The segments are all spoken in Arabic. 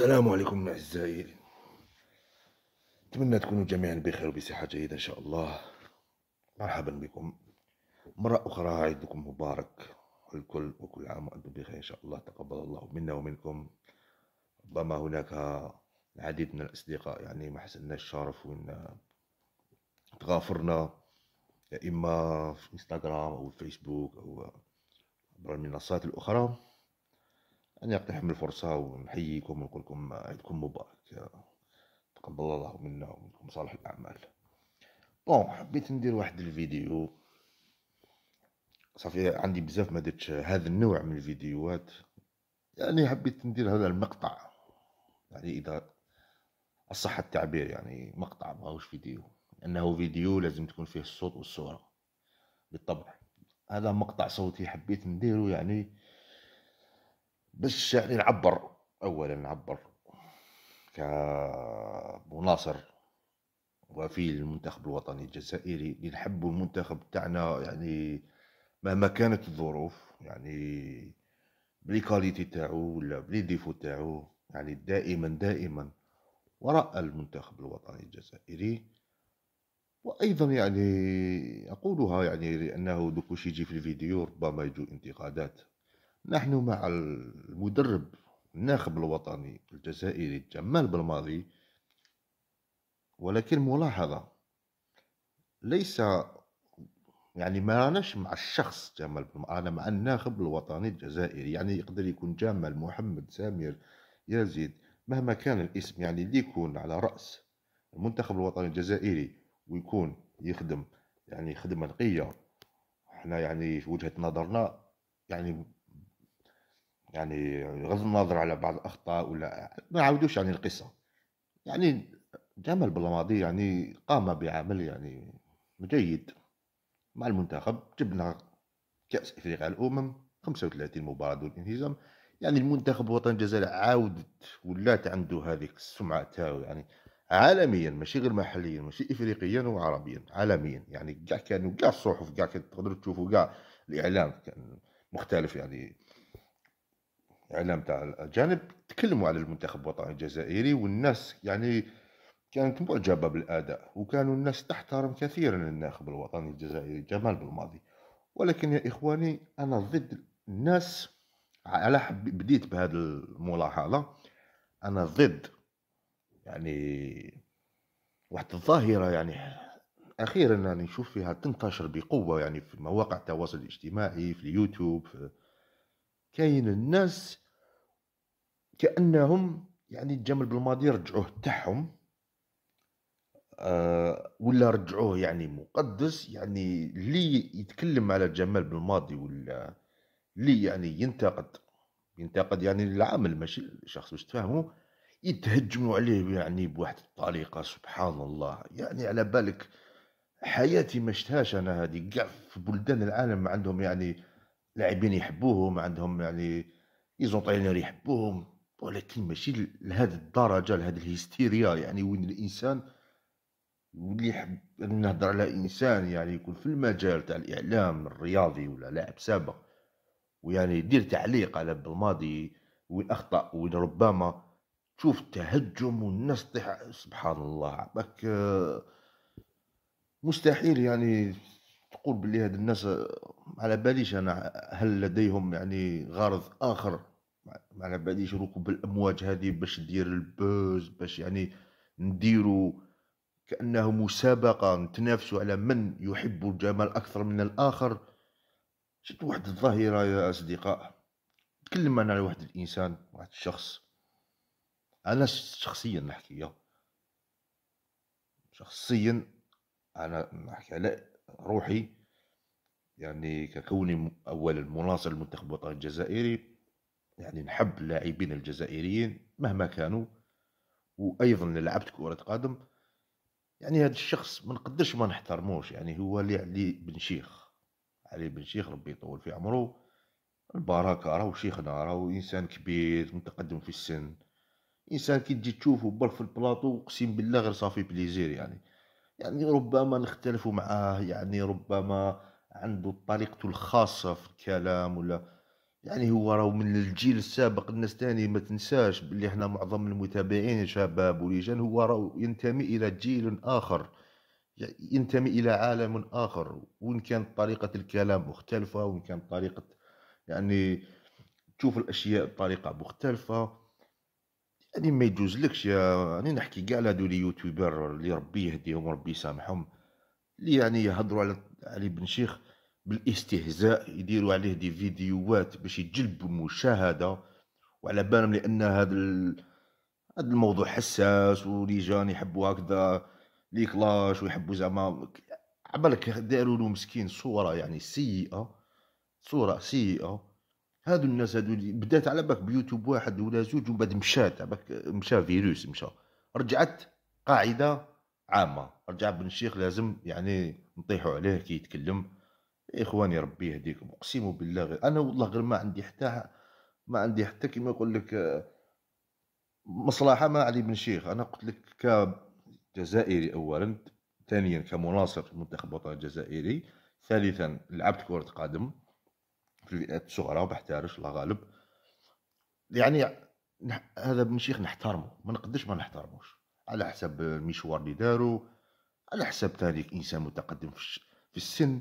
السلام عليكم أعزائي أتمنى تكونوا جميعا بخير وبصحة جيدة إن شاء الله مرحبا بكم مرة أخرى عيدكم مبارك الكل وكل عام وأنتم بخير إن شاء الله تقبل الله منا ومنكم ربما هناك العديد من الأصدقاء يعني ما حسنا الشرف وإن تغافرنا يا إما في إنستغرام أو فيسبوك أو عبر المنصات الأخرى أن يقتحم الفرصة ونحييكم ونقول لكم عيدكم مبارك تقبل الله منا ومنكم صالح الأعمال بون حبيت ندير واحد الفيديو صافي عندي بزاف ما درتش هذا النوع من الفيديوهات يعني حبيت ندير هذا المقطع يعني إذا الصحة التعبير يعني مقطع ماهوش فيديو لأنه فيديو لازم تكون فيه الصوت والصورة بالطبع هذا مقطع صوتي حبيت نديره يعني بس يعني نعبر اولا نعبر كمناصر وفي المنتخب الوطني الجزائري اللي نحب المنتخب تاعنا يعني مهما كانت الظروف يعني بلي كاليتي تاعو ولا بلي ديفو تاعو يعني دائما دائما وراء المنتخب الوطني الجزائري وايضا يعني اقولها يعني لانه دوك يجي في الفيديو ربما يجو انتقادات نحن مع المدرب الناخب الوطني الجزائري جمال بالماضي ولكن ملاحظة ليس يعني ما راناش مع الشخص جمال أنا مع الناخب الوطني الجزائري يعني يقدر يكون جمال محمد سامر يزيد مهما كان الاسم يعني اللي يكون على رأس المنتخب الوطني الجزائري ويكون يخدم يعني خدمة نقية احنا يعني وجهة نظرنا يعني يعني غض النظر على بعض الاخطاء ولا ما عاودوش يعني القصه يعني جمال بلماضي يعني قام بعمل يعني جيد مع المنتخب جبنا كاس افريقيا الامم 35 مباراه دون انهزام يعني المنتخب الوطني الجزائري عاودت ولات عنده هذيك السمعه تاعو يعني عالميا ماشي غير محليا ماشي افريقيا وعربيا عالميا يعني كاع كانوا كاع الصحف كاع تقدروا تشوفوا كاع الاعلام كان مختلف يعني الاعلام تاع الاجانب تكلموا على المنتخب الوطني الجزائري والناس يعني كانت معجبه بالاداء وكانوا الناس تحترم كثيرا الناخب الوطني الجزائري جمال بالماضي ولكن يا اخواني انا ضد الناس على حب بديت بهذه الملاحظه انا ضد يعني واحد الظاهره يعني اخيرا راني نشوف فيها تنتشر بقوه يعني في مواقع التواصل الاجتماعي في اليوتيوب في كاين الناس كانهم يعني الجمل بالماضي رجعوه تاعهم آه ولا رجعوه يعني مقدس يعني اللي يتكلم على الجمال بالماضي ولا اللي يعني ينتقد ينتقد يعني العامل ماشي الشخص باش تفهمه يتهجموا عليه يعني بواحد الطريقة سبحان الله يعني على بالك حياتي ما شتهاش انا هذه كاع في بلدان العالم عندهم يعني لاعبين يحبوهم عندهم يعني ايزونطينير يحبوهم ولكن ماشي لهذه الدرجه لهذه الهستيريا يعني وين الانسان واللي يحب نهضر على انسان يعني يكون في المجال تاع الاعلام الرياضي ولا لاعب سابق ويعني يدير تعليق على بالماضي وين اخطا وين ربما تشوف التهجم والناس تطيح سبحان الله بك مستحيل يعني تقول بلي هاد الناس على باليش انا هل لديهم يعني غرض اخر ما على باليش ركوب الامواج هذه باش دير البوز باش يعني نديروا كانه مسابقه نتنافسوا على من يحب الجمال اكثر من الاخر شفت واحد الظاهره يا اصدقاء تكلم انا على واحد الانسان واحد الشخص انا شخصيا نحكي شخصيا انا نحكي على روحي يعني ككوني اولا مناصر المنتخب الوطني الجزائري يعني نحب اللاعبين الجزائريين مهما كانوا وايضا لعبت كره قدم يعني هذا الشخص ما نقدرش ما نحترموش يعني هو اللي علي بن شيخ علي بن شيخ ربي يطول في عمره البركه راهو شيخنا راهو انسان كبير متقدم في السن انسان كي تجي تشوفه برك في البلاطو اقسم بالله غير صافي بليزير يعني يعني ربما نختلف معاه يعني ربما عنده طريقته الخاصه في الكلام ولا يعني هو راهو من الجيل السابق الناس تاني ما تنساش باللي احنا معظم المتابعين شباب ورجال هو راهو ينتمي الى جيل اخر يعني ينتمي الى عالم اخر وان كانت طريقه الكلام مختلفه وان كانت طريقه يعني تشوف الاشياء بطريقه مختلفه يعني ما يجوز يا يعني نحكي قال هادو اليوتيوبر اللي ربي يهديهم وربي يسامحهم اللي يعني يهضروا على علي بن شيخ بالاستهزاء يديروا عليه دي فيديوهات باش يجلبوا مشاهده وعلى بالهم لان هذا ال... هذا الموضوع حساس ولي جان يحبوا هكذا لي كلاش ويحبوا زعما عبالك داروا له مسكين صوره يعني سيئه صوره سيئه هادو الناس هادو بدات على بالك بيوتيوب واحد ولا زوج ومن بعد مشات على بالك مشى فيروس مشى رجعت قاعده عامه رجع بن الشيخ لازم يعني نطيحوا عليه كي يتكلم اخواني ربي يهديكم اقسم بالله غير انا والله غير ما عندي حتى ما عندي حتى كما يقول لك مصلحه مع علي بن شيخ انا قلت لك كجزائري اولا ثانيا كمناصر في المنتخب الوطني الجزائري ثالثا لعبت كره قدم في الفئات الصغرى وبحتارش الله غالب يعني هذا بن شيخ نحترمه ما نقدرش ما نحترموش على حسب المشوار اللي دارو على حساب تاريك انسان متقدم في السن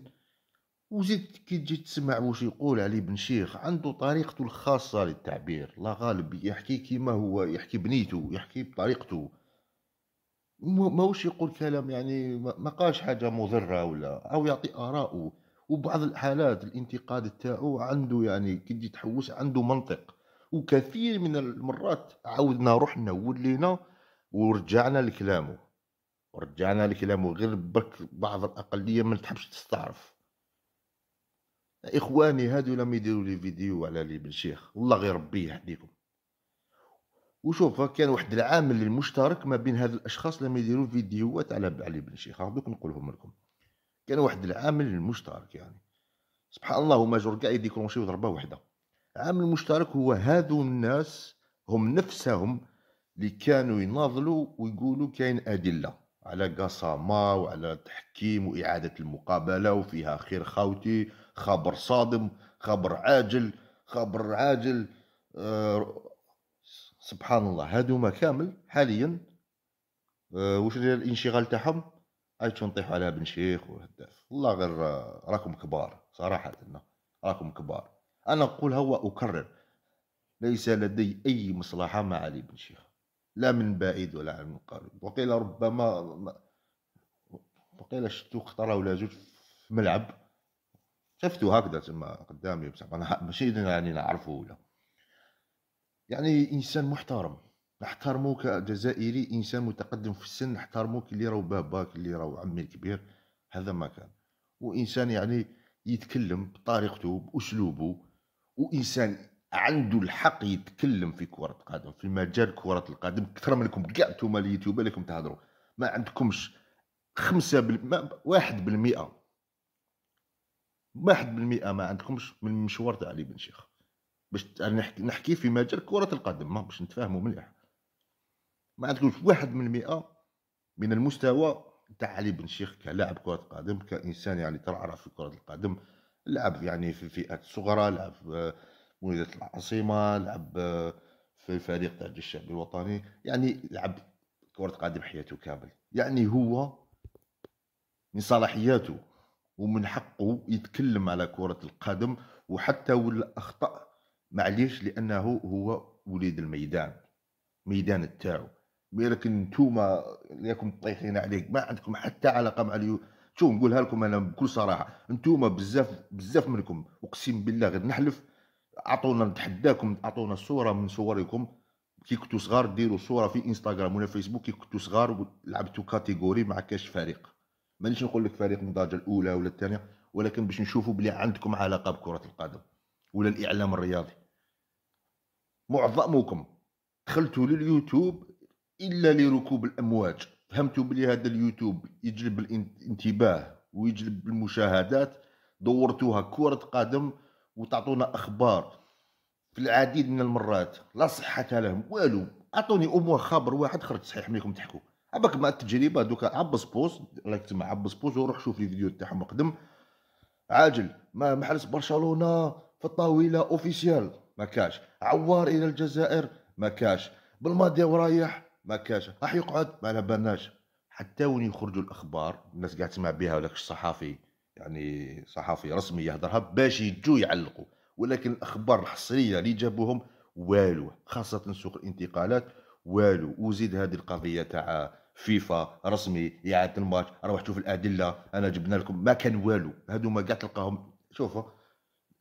وزيد كي تجي تسمع واش يقول علي بن شيخ عنده طريقته الخاصة للتعبير لا غالب يحكي كيما هو يحكي بنيته يحكي بطريقته واش يقول كلام يعني ما قالش حاجة مضرة ولا أو يعطي آراءه وبعض الحالات الانتقاد تاعو عنده يعني كي تجي تحوس عنده منطق وكثير من المرات عاودنا رحنا ولينا ورجعنا لكلامه ورجعنا لكلامه غير برك بعض الأقلية ما تحبش تستعرف إخواني هادو لم يديروا لي فيديو على لي بن شيخ والله غير ربي يهديكم وشوف كان واحد العامل المشترك ما بين هاد الأشخاص لم يديروا فيديوهات على علي بن شيخ هذوك نقولهم لكم كان واحد العامل المشترك يعني سبحان الله هما جور كاع يديكرونشي ضربه وحدة العامل المشترك هو هادو الناس هم نفسهم اللي كانوا يناضلوا ويقولوا كاين ادله على قصامة وعلى تحكيم وإعادة المقابلة وفيها خير خاوتي خبر صادم خبر عاجل خبر عاجل آه سبحان الله ما كامل حاليا آه الانشغال تاعهم ايش نطيحوا على بن شيخ وهداف والله غير آه، راكم كبار صراحة راكم كبار أنا أقولها وأكرر ليس لدي أي مصلحة مع علي بن شيخ لا من بعيد ولا عن قريب وقيل ربما وقيل شفتو خطره ولا جوج في ملعب شفتو هكذا تما قدامي بصح ماشي يعني نعرفو ولا يعني انسان محترم نحترمو كجزائري انسان متقدم في السن نحترمو اللي راهو باباك اللي راهو عمي الكبير هذا ما كان وانسان يعني يتكلم بطريقته باسلوبه وانسان عنده الحق يتكلم في كرة القدم في مجال كرة القدم كثر منكم كاع نتوما اليوتيوب لكم تهضروا ما عندكمش خمسة بال... واحد بالمئة واحد بالمئة ما عندكمش من المشوار تاع علي بن شيخ باش نحكي, نحكي في مجال كرة القدم ما باش نتفاهموا مليح ما عندكمش واحد من المئة من المستوى تاع علي بن شيخ كلاعب كرة قدم كإنسان يعني ترعرع في كرة القدم لعب يعني في فئات صغرى لعب مولوديه العاصمه لعب آه، في الفريق تاع الجيش الشعبي الوطني يعني لعب كره قدم حياته كامل يعني هو من صلاحياته ومن حقه يتكلم على كره القدم وحتى ولا اخطا معليش لانه هو وليد الميدان ميدان تاعو لكن نتوما ياكم طيحين عليك ما عندكم حتى علاقه مع اليو شوف نقولها لكم انا بكل صراحه نتوما بزاف بزاف منكم اقسم بالله غير نحلف اعطونا نتحداكم اعطونا صوره من صوركم كي كنتوا صغار ديروا صوره في انستغرام ولا فيسبوك كي كنتوا صغار لعبتوا كاتيجوري مع كاش فريق مانيش نقول لك فريق من الدرجه الاولى ولا الثانيه ولكن باش نشوفوا بلي عندكم علاقه بكره القدم ولا الاعلام الرياضي معظمكم دخلتوا لليوتيوب الا لركوب الامواج فهمتوا بلي هذا اليوتيوب يجلب الانتباه ويجلب المشاهدات دورتوها كره قدم وتعطونا اخبار في العديد من المرات لا صحه لهم والو اعطوني امور خبر واحد خرج صحيح منكم تحكوا عباك مع التجربه دوكا عبس بوس راك تسمع عبس بوس وروح شوف لي فيديو تاعهم قدم عاجل ما محرس برشلونه في الطاوله اوفيسيال ما كاش عوار الى الجزائر ما كاش بالماضي ورايح ما كاش راح يقعد ما على بالناش حتى وين يخرجوا الاخبار الناس قاعد تسمع بها ولا الصحافي يعني صحفي رسمي يهضرها باش يجوا يعلقوا ولكن الاخبار الحصريه اللي جابوهم والو خاصه سوق الانتقالات والو وزيد هذه القضيه تاع فيفا رسمي يعاد الماتش روح شوف الادله انا جبنا لكم ما كان والو هادو ما كاع تلقاهم شوفوا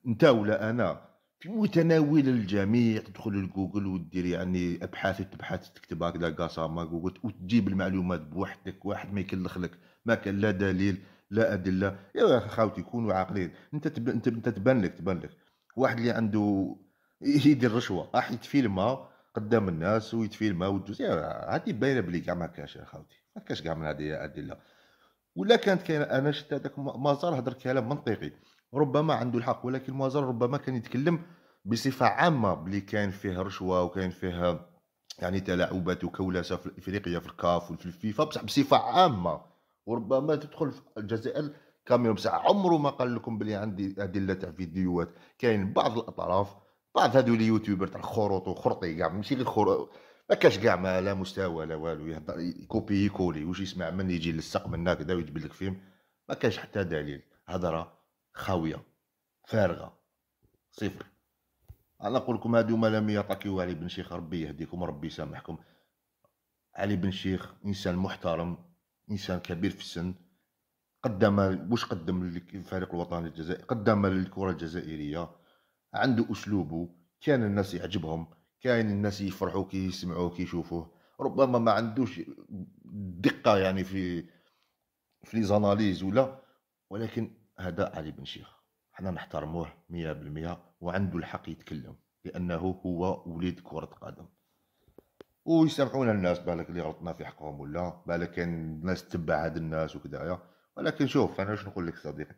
انت ولا انا في متناول الجميع تدخل لجوجل ودير يعني ابحاث تبحث تكتب هكذا ما جوجل وتجيب المعلومات بوحدك واحد ما يكلخ لك ما كان لا دليل لا ادله يا خاوتي كونوا عاقلين انت تب... انت انت تبان لك تبان لك واحد اللي عنده يدير رشوه راح يتفيلم قدام الناس ويتفيلم وتدوز هذه باينه بلي كاع ما كاش يا خاوتي ما كاش كاع من هذه ادله ولا كانت كاين انا شفت هذاك مازال هضر كلام منطقي ربما عنده الحق ولكن مازال ربما كان يتكلم بصفه عامه بلي كاين فيه رشوه وكاين فيه يعني تلاعبات وكولاسه في افريقيا في الكاف وفي الفيفا بصح بصفه عامه وربما تدخل في الجزائر كاميرون بساعة عمره ما قال لكم بلي عندي أدلة تاع فيديوهات كاين بعض الأطراف بعض هذو اليوتيوبر تاع الخروط وخرطي كاع ماشي غير خر... ما كاش كاع ما لا مستوى لا والو يهضر كوبي يكولي واش يسمع من يجي للسق من هكذا ويجبد لك فيلم ما كاش حتى دليل هضره خاويه فارغه صفر انا نقول لكم هادو ما لم يطاكيو علي بن شيخ ربي يهديكم ربي يسامحكم علي بن شيخ انسان محترم انسان كبير في السن قدم واش قدم للفريق الوطني الجزائري قدم للكره الجزائريه عنده اسلوبه كان الناس يعجبهم كاين الناس يفرحوا كي يسمعوا كي يشوفوه ربما ما عندوش دقه يعني في في لي زاناليز ولا ولكن هذا علي بن شيخ حنا نحترموه 100% وعنده الحق يتكلم لانه هو وليد كره قدم ويسامحونا الناس بالك اللي غلطنا في حقهم ولا بالك كاين ناس تبع هاد الناس وكدايا ولكن شوف انا شنو نقول لك صديقي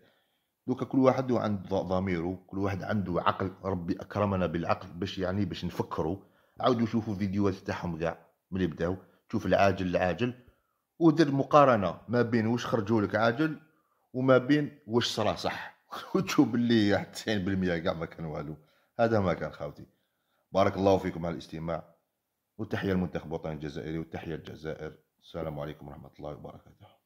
دوكا كل واحد عند ضميره كل واحد عنده عقل ربي اكرمنا بالعقل باش يعني باش نفكروا عاودوا شوفوا فيديوهات تاعهم كاع ملي بداو شوف العاجل العاجل ودير مقارنه ما بين واش خرجوا لك عاجل وما بين واش صرا صح وتشوف باللي 90% كاع ما كان والو هذا ما كان خاوتي بارك الله فيكم على الاستماع وتحية المنتخب الوطني الجزائري وتحية الجزائر السلام عليكم ورحمة الله وبركاته